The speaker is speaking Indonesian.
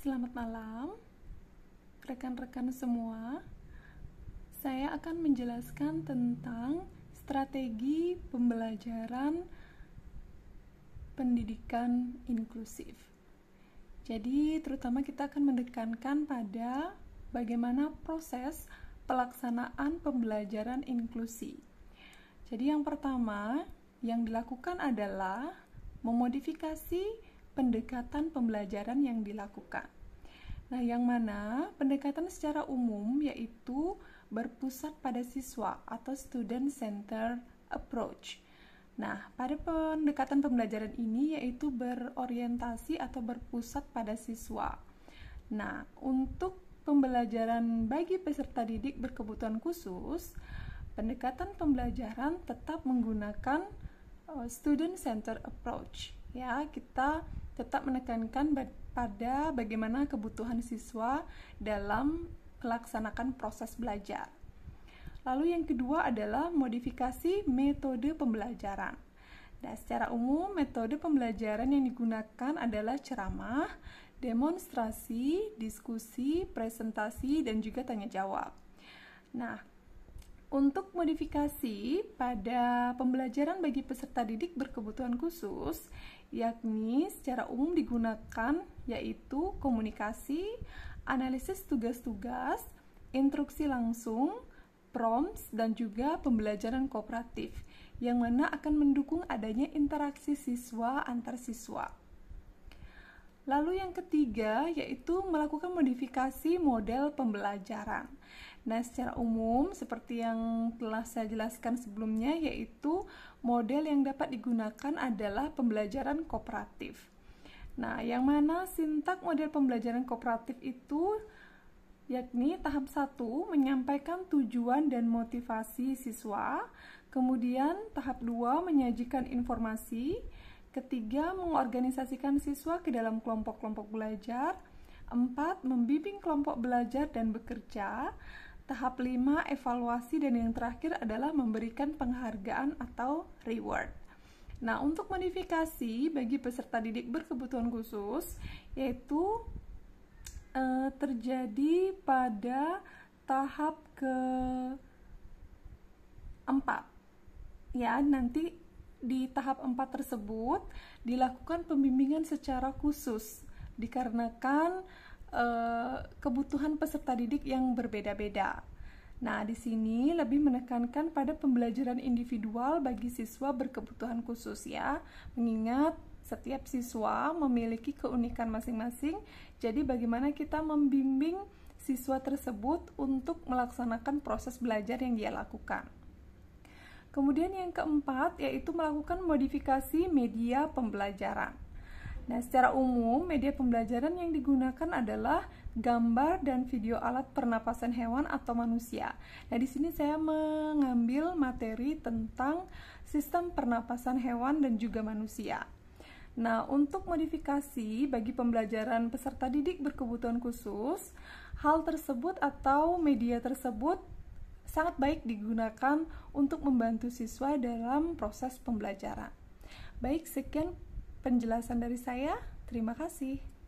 Selamat malam, rekan-rekan semua. Saya akan menjelaskan tentang strategi pembelajaran pendidikan inklusif. Jadi, terutama kita akan mendekankan pada bagaimana proses pelaksanaan pembelajaran inklusi. Jadi, yang pertama yang dilakukan adalah memodifikasi pendekatan pembelajaran yang dilakukan. Nah, yang mana pendekatan secara umum yaitu berpusat pada siswa atau student center approach. Nah, pada pendekatan pembelajaran ini yaitu berorientasi atau berpusat pada siswa. Nah, untuk pembelajaran bagi peserta didik berkebutuhan khusus, pendekatan pembelajaran tetap menggunakan eh, student center approach ya kita tetap menekankan pada bagaimana kebutuhan siswa dalam melaksanakan proses belajar. Lalu yang kedua adalah modifikasi metode pembelajaran. Nah, secara umum metode pembelajaran yang digunakan adalah ceramah, demonstrasi, diskusi, presentasi, dan juga tanya jawab. Nah, untuk modifikasi pada pembelajaran bagi peserta didik berkebutuhan khusus, yakni secara umum digunakan yaitu komunikasi, analisis tugas-tugas, instruksi langsung, prompts, dan juga pembelajaran kooperatif, yang mana akan mendukung adanya interaksi siswa antar siswa. Lalu yang ketiga yaitu melakukan modifikasi model pembelajaran. Nah, secara umum seperti yang telah saya jelaskan sebelumnya yaitu model yang dapat digunakan adalah pembelajaran kooperatif. Nah, yang mana sintak model pembelajaran kooperatif itu yakni tahap 1 menyampaikan tujuan dan motivasi siswa, kemudian tahap 2 menyajikan informasi, Ketiga, mengorganisasikan siswa ke dalam kelompok-kelompok belajar. Empat, membimbing kelompok belajar dan bekerja. Tahap lima, evaluasi dan yang terakhir adalah memberikan penghargaan atau reward. Nah, untuk modifikasi bagi peserta didik berkebutuhan khusus yaitu eh, terjadi pada tahap ke empat. Ya, nanti di tahap 4 tersebut dilakukan pembimbingan secara khusus dikarenakan e, kebutuhan peserta didik yang berbeda-beda. Nah, di sini lebih menekankan pada pembelajaran individual bagi siswa berkebutuhan khusus ya, mengingat setiap siswa memiliki keunikan masing-masing. Jadi bagaimana kita membimbing siswa tersebut untuk melaksanakan proses belajar yang dia lakukan. Kemudian yang keempat yaitu melakukan modifikasi media pembelajaran. Nah, secara umum media pembelajaran yang digunakan adalah gambar dan video alat pernapasan hewan atau manusia. Nah, di sini saya mengambil materi tentang sistem pernapasan hewan dan juga manusia. Nah, untuk modifikasi bagi pembelajaran peserta didik berkebutuhan khusus, hal tersebut atau media tersebut sangat baik digunakan untuk membantu siswa dalam proses pembelajaran. Baik, sekian penjelasan dari saya. Terima kasih.